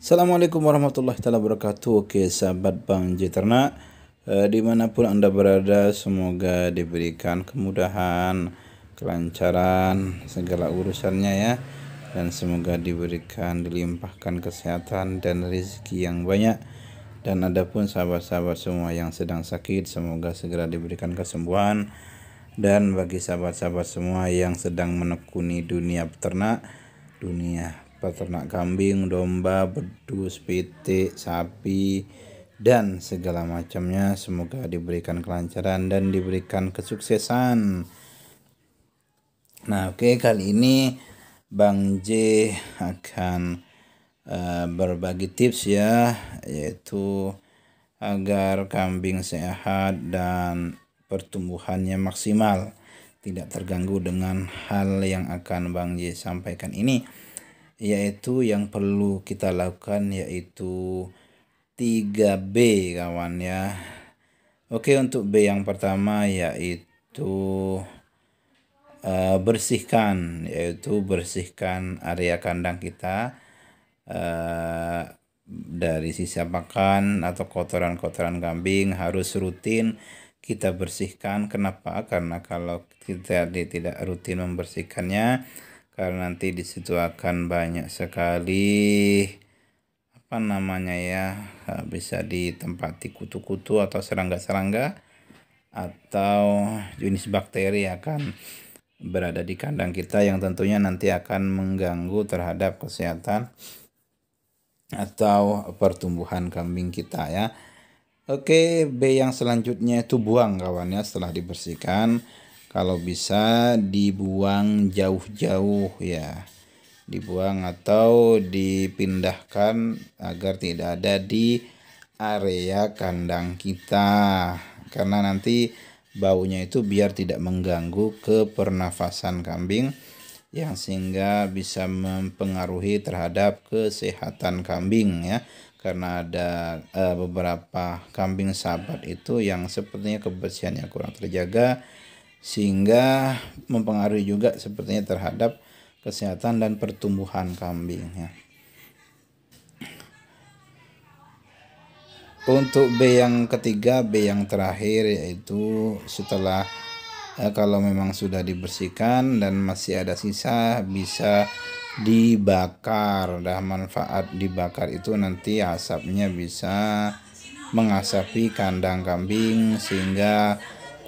Assalamualaikum warahmatullahi wabarakatuh. Oke, sahabat Bang Jiternak, e, eh, dimanapun anda berada, semoga diberikan kemudahan, kelancaran segala urusannya ya, dan semoga diberikan dilimpahkan kesehatan dan rezeki yang banyak. Dan adapun sahabat-sahabat semua yang sedang sakit, semoga segera diberikan kesembuhan. Dan bagi sahabat-sahabat semua yang sedang menekuni dunia peternak, dunia peternak kambing, domba, bedu, spitik, sapi, dan segala macamnya. Semoga diberikan kelancaran dan diberikan kesuksesan. Nah, oke, okay, kali ini Bang J akan uh, berbagi tips ya, yaitu agar kambing sehat dan pertumbuhannya maksimal tidak terganggu dengan hal yang akan Bang J sampaikan ini yaitu yang perlu kita lakukan yaitu 3B kawan ya. Oke untuk B yang pertama yaitu uh, bersihkan yaitu bersihkan area kandang kita uh, dari sisa makan atau kotoran-kotoran kambing harus rutin kita bersihkan. Kenapa? Karena kalau kita tidak rutin membersihkannya karena nanti di situ akan banyak sekali apa namanya ya eh, bisa ditempati kutu-kutu atau serangga-serangga atau jenis bakteri akan berada di kandang kita yang tentunya nanti akan mengganggu terhadap kesehatan atau pertumbuhan kambing kita ya. Oke, B yang selanjutnya itu buang kawannya setelah dibersihkan kalau bisa dibuang jauh-jauh ya dibuang atau dipindahkan agar tidak ada di area kandang kita karena nanti baunya itu biar tidak mengganggu ke pernafasan kambing yang sehingga bisa mempengaruhi terhadap kesehatan kambing ya karena ada e, beberapa kambing sahabat itu yang sepertinya kebersihannya kurang terjaga sehingga mempengaruhi juga sepertinya terhadap kesehatan dan pertumbuhan kambing ya. Untuk B yang ketiga, B yang terakhir yaitu setelah eh, kalau memang sudah dibersihkan dan masih ada sisa bisa dibakar. Dah manfaat dibakar itu nanti asapnya bisa mengasapi kandang kambing sehingga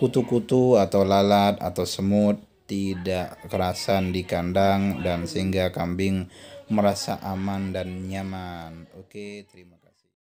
kutu-kutu atau lalat atau semut tidak kerasan di kandang dan sehingga kambing merasa aman dan nyaman. Oke, terima